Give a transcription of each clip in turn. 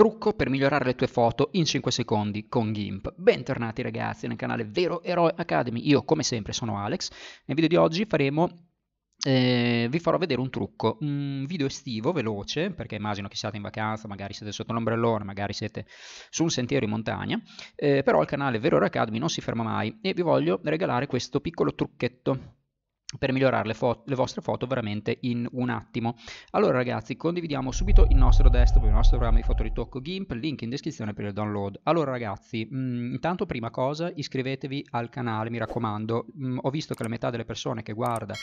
trucco per migliorare le tue foto in 5 secondi con GIMP. Bentornati ragazzi nel canale Vero Eroe Academy, io come sempre sono Alex, nel video di oggi faremo eh, vi farò vedere un trucco, un video estivo veloce, perché immagino che siate in vacanza, magari siete sotto l'ombrellone, magari siete su un sentiero in montagna, eh, però il canale Vero Academy non si ferma mai e vi voglio regalare questo piccolo trucchetto per migliorare le, foto, le, vostre foto veramente in un attimo. Allora ragazzi, condividiamo subito il nostro desktop, il nostro programma di fotoritocco GIMP, link in descrizione per il download. Allora ragazzi, mh, mm, intanto prima cosa iscrivetevi al canale, mi raccomando, mh, mm, ho visto che la metà delle persone che guarda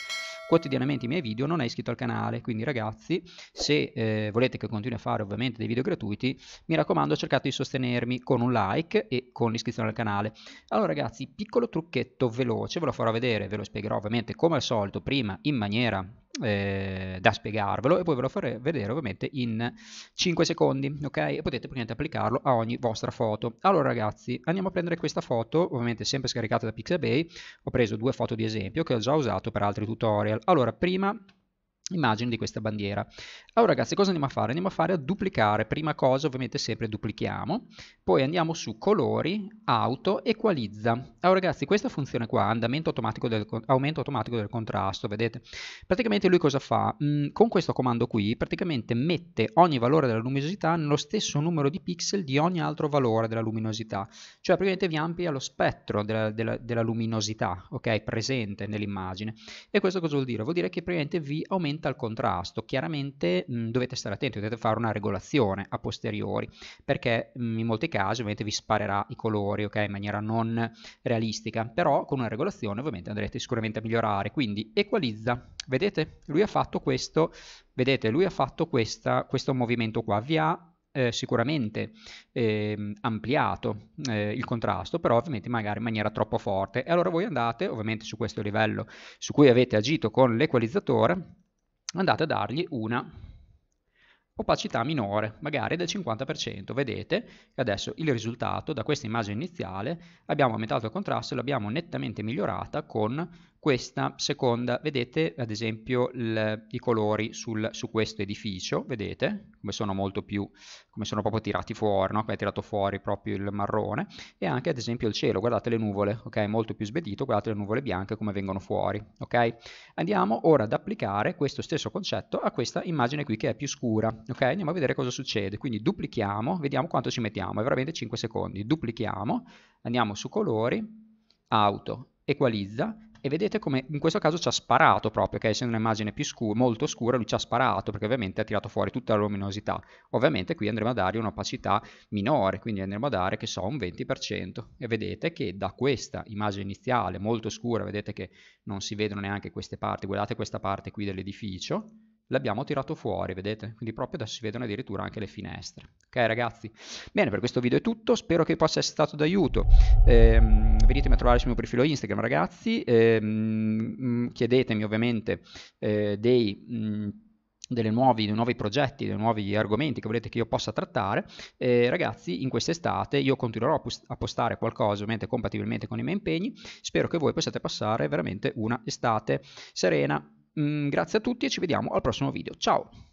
quotidianamente i miei video non è iscritto al canale, quindi ragazzi, se eh, volete che continui a fare ovviamente dei video gratuiti, mi raccomando cercate di sostenermi con un like e con l'iscrizione al canale. Allora ragazzi, piccolo trucchetto veloce, ve lo farò vedere, ve lo spiegherò ovviamente come al solito prima in maniera eh, da spiegarvelo e poi ve lo farò vedere ovviamente in 5 secondi ok e potete praticamente applicarlo a ogni vostra foto allora ragazzi andiamo a prendere questa foto ovviamente sempre scaricata da Pixabay ho preso due foto di esempio che ho già usato per altri tutorial allora prima immagine di questa bandiera. Allora ragazzi cosa andiamo a fare? Andiamo a fare a duplicare, prima cosa ovviamente sempre duplichiamo, poi andiamo su colori, auto, equalizza. Allora ragazzi questa funzione qua, andamento automatico del, aumento automatico del contrasto, vedete? Praticamente lui cosa fa? Mm, con questo comando qui praticamente mette ogni valore della luminosità nello stesso numero di pixel di ogni altro valore della luminosità, cioè praticamente vi amplia lo spettro della, della, della luminosità, ok? Presente nell'immagine. E questo cosa vuol dire? Vuol dire che praticamente vi aumenta aumenta il contrasto, chiaramente mh, dovete stare attenti, dovete fare una regolazione a posteriori, perché mh, in molti casi ovviamente vi sparerà i colori okay, in maniera non realistica, però con una regolazione ovviamente andrete sicuramente a migliorare, quindi equalizza, vedete? Lui ha fatto questo, vedete? Lui ha fatto questa, questo movimento qua, vi ha eh, sicuramente eh, ampliato eh, il contrasto, però ovviamente magari in maniera troppo forte. E allora voi andate ovviamente su questo livello su cui avete agito con l'equalizzatore andate a dargli una opacità minore, magari del 50%. Vedete che adesso il risultato da questa immagine iniziale abbiamo aumentato il contrasto e l'abbiamo nettamente migliorata con questa seconda, vedete ad esempio il, i colori sul, su questo edificio, vedete come sono molto più, come sono proprio tirati fuori, no? come è tirato fuori proprio il marrone, e anche ad esempio il cielo, guardate le nuvole, ok? Molto più sbedito, guardate le nuvole bianche come vengono fuori, ok? Andiamo ora ad applicare questo stesso concetto a questa immagine qui che è più scura, ok? Andiamo a vedere cosa succede, quindi duplichiamo, vediamo quanto ci mettiamo, è veramente 5 secondi, duplichiamo, andiamo su colori, auto, equalizza, e vedete come in questo caso ci ha sparato proprio, che essendo un'immagine più scura, molto scura, lui ci ha sparato perché ovviamente ha tirato fuori tutta la luminosità. Ovviamente qui andremo a dargli un'opacità minore, quindi andremo a dare, che so, un 20%. E vedete che da questa immagine iniziale molto scura, vedete che non si vedono neanche queste parti, guardate questa parte qui dell'edificio, l'abbiamo tirato fuori, vedete? Quindi proprio adesso si vedono addirittura anche le finestre. Ok ragazzi? Bene, per questo video è tutto, spero che possa essere stato d'aiuto. Ehm, venitemi a trovare sul mio profilo Instagram ragazzi, ehm, mm, chiedetemi ovviamente eh, dei... Mh, mm, Nuovi, dei nuovi progetti, dei nuovi argomenti che volete che io possa trattare. Eh, ragazzi, in quest'estate io continuerò a postare qualcosa ovviamente compatibilmente con i miei impegni. Spero che voi possiate passare veramente una estate serena. Mm, grazie a tutti e ci vediamo al prossimo video. Ciao!